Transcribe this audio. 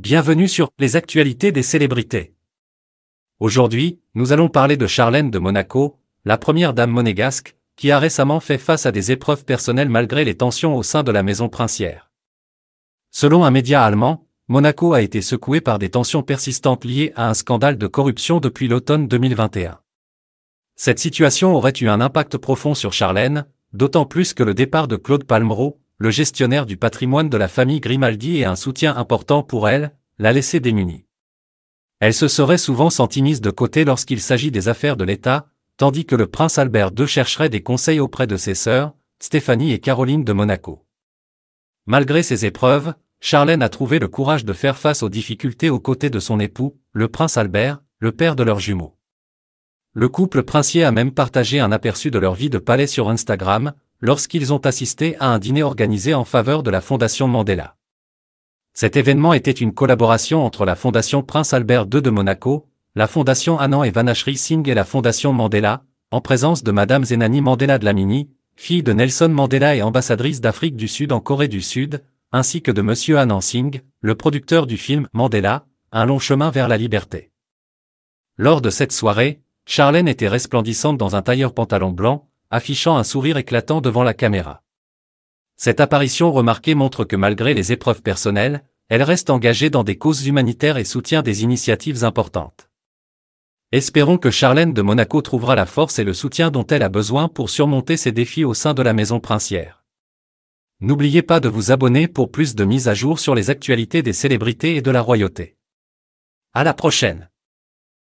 Bienvenue sur Les actualités des célébrités. Aujourd'hui, nous allons parler de Charlène de Monaco, la première dame monégasque, qui a récemment fait face à des épreuves personnelles malgré les tensions au sein de la maison princière. Selon un média allemand, Monaco a été secoué par des tensions persistantes liées à un scandale de corruption depuis l'automne 2021. Cette situation aurait eu un impact profond sur Charlène, d'autant plus que le départ de Claude Palmero, le gestionnaire du patrimoine de la famille Grimaldi et un soutien important pour elle, l'a laissée démunie. Elle se serait souvent sentie mise de côté lorsqu'il s'agit des affaires de l'État, tandis que le prince Albert II chercherait des conseils auprès de ses sœurs, Stéphanie et Caroline de Monaco. Malgré ces épreuves, Charlène a trouvé le courage de faire face aux difficultés aux côtés de son époux, le prince Albert, le père de leurs jumeaux. Le couple princier a même partagé un aperçu de leur vie de palais sur Instagram, lorsqu'ils ont assisté à un dîner organisé en faveur de la Fondation Mandela. Cet événement était une collaboration entre la Fondation Prince Albert II de Monaco, la Fondation Anand et Vanashri Singh et la Fondation Mandela, en présence de Madame Zenani Mandela de Lamini, fille de Nelson Mandela et ambassadrice d'Afrique du Sud en Corée du Sud, ainsi que de Monsieur Anand Singh, le producteur du film Mandela, Un long chemin vers la liberté. Lors de cette soirée, Charlène était resplendissante dans un tailleur pantalon blanc, affichant un sourire éclatant devant la caméra. Cette apparition remarquée montre que malgré les épreuves personnelles, elle reste engagée dans des causes humanitaires et soutient des initiatives importantes. Espérons que Charlène de Monaco trouvera la force et le soutien dont elle a besoin pour surmonter ses défis au sein de la maison princière. N'oubliez pas de vous abonner pour plus de mises à jour sur les actualités des célébrités et de la royauté. À la prochaine!